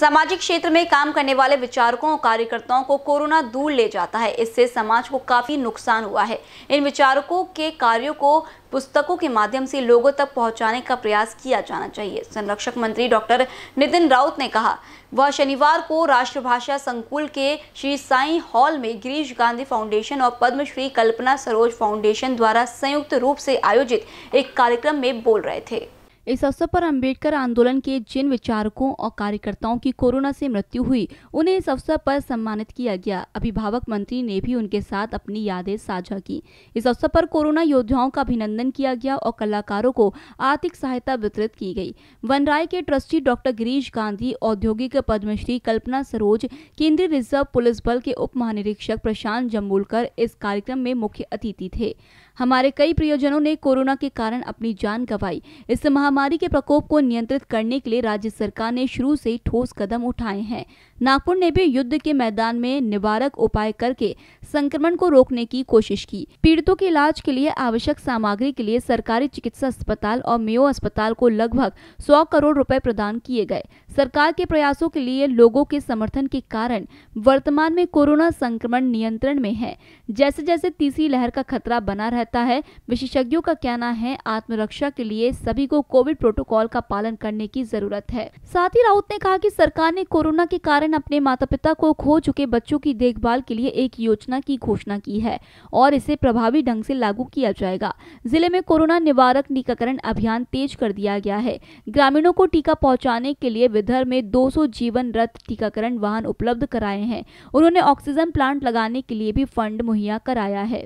सामाजिक क्षेत्र में काम करने वाले विचारकों और कार्यकर्ताओं को कोरोना दूर ले जाता है इससे समाज को काफी नुकसान हुआ है इन विचारकों के कार्यों को पुस्तकों के माध्यम से लोगों तक पहुंचाने का प्रयास किया जाना चाहिए संरक्षक मंत्री डॉक्टर नितिन राउत ने कहा वह शनिवार को राष्ट्रभाषा संकुल के श्री साई हॉल में गिरीश गांधी फाउंडेशन और पद्मश्री कल्पना सरोज फाउंडेशन द्वारा संयुक्त रूप से आयोजित एक कार्यक्रम में बोल रहे थे इस अवसर पर अम्बेडकर आंदोलन के जिन विचारकों और कार्यकर्ताओं की कोरोना से मृत्यु हुई उन्हें इस अवसर पर सम्मानित किया गया अभिभावक मंत्री ने भी उनके साथ अपनी यादें साझा की इस अवसर पर कोरोना योद्धाओं का अभिनंदन किया गया और कलाकारों को आर्थिक सहायता वितरित की गई वनराय के ट्रस्टी डॉक्टर गिरीश गांधी औद्योगिक पद्मश्री कल्पना सरोज केंद्रीय रिजर्व पुलिस बल के उप महानिरीक्षक प्रशांत जम्बुलकर इस कार्यक्रम में मुख्य अतिथि थे हमारे कई प्रियोजनों ने कोरोना के कारण अपनी जान गंवाई इस महामारी महामारी के प्रकोप को नियंत्रित करने के लिए राज्य सरकार ने शुरू से ही ठोस कदम उठाए हैं नागपुर ने भी युद्ध के मैदान में निवारक उपाय करके संक्रमण को रोकने की कोशिश की पीड़ितों के इलाज के लिए आवश्यक सामग्री के लिए सरकारी चिकित्सा अस्पताल और मेयो अस्पताल को लगभग सौ करोड़ रूपए प्रदान किए गए सरकार के प्रयासों के लिए लोगों के समर्थन के कारण वर्तमान में कोरोना संक्रमण नियंत्रण में है जैसे जैसे तीसरी लहर का खतरा बना रहता है विशेषज्ञों का कहना है आत्मरक्षा के लिए सभी को कोविड प्रोटोकॉल का पालन करने की जरूरत है साथ ही राउत ने कहा की सरकार ने कोरोना के कारण अपने माता पिता को खो चुके बच्चों की देखभाल के लिए एक योजना की घोषणा की है और इसे प्रभावी ढंग से लागू किया जाएगा जिले में कोरोना निवारक टीकाकरण अभियान तेज कर दिया गया है ग्रामीणों को टीका पहुंचाने के लिए देवधर में 200 जीवन रथ टीकाकरण वाहन उपलब्ध कराए हैं उन्होंने ऑक्सीजन प्लांट लगाने के लिए भी फंड मुहैया कराया है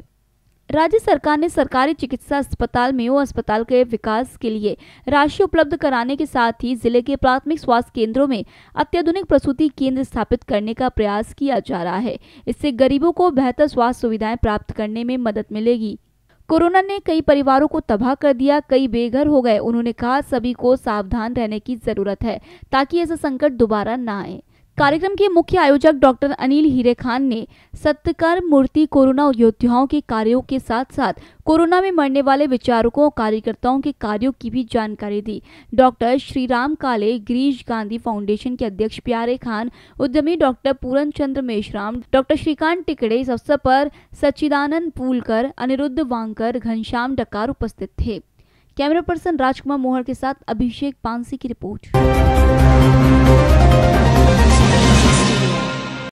राज्य सरकार ने सरकारी चिकित्सा अस्पताल मेयो अस्पताल के विकास के लिए राशि उपलब्ध कराने के साथ ही जिले के प्राथमिक स्वास्थ्य केंद्रों में अत्याधुनिक प्रसूति केंद्र स्थापित करने का प्रयास किया जा रहा है इससे गरीबों को बेहतर स्वास्थ्य सुविधाएं प्राप्त करने में मदद मिलेगी कोरोना ने कई परिवारों को तबाह कर दिया कई बेघर हो गए उन्होंने कहा सभी को सावधान रहने की जरूरत है ताकि ऐसा संकट दोबारा ना आए कार्यक्रम के मुख्य आयोजक डॉक्टर अनिल हीरे खान ने सत्कार मूर्ति कोरोना योद्धाओं के कार्यों के साथ साथ कोरोना में मरने वाले विचारकों और कार्यकर्ताओं के कार्यों की भी जानकारी दी डॉक्टर श्रीराम काले ग्रीश गांधी फाउंडेशन के अध्यक्ष प्यारे खान उद्यमी डॉक्टर पूरन चंद्र मेश्राम डॉक्टर श्रीकांत टिकड़े इस अवसर पर सच्चिदानंद पुलकर अनिरुद्ध वांगकर घनश्याम डकार उपस्थित थे कैमरा पर्सन राजकुमार मोहर के साथ अभिषेक पानसी की रिपोर्ट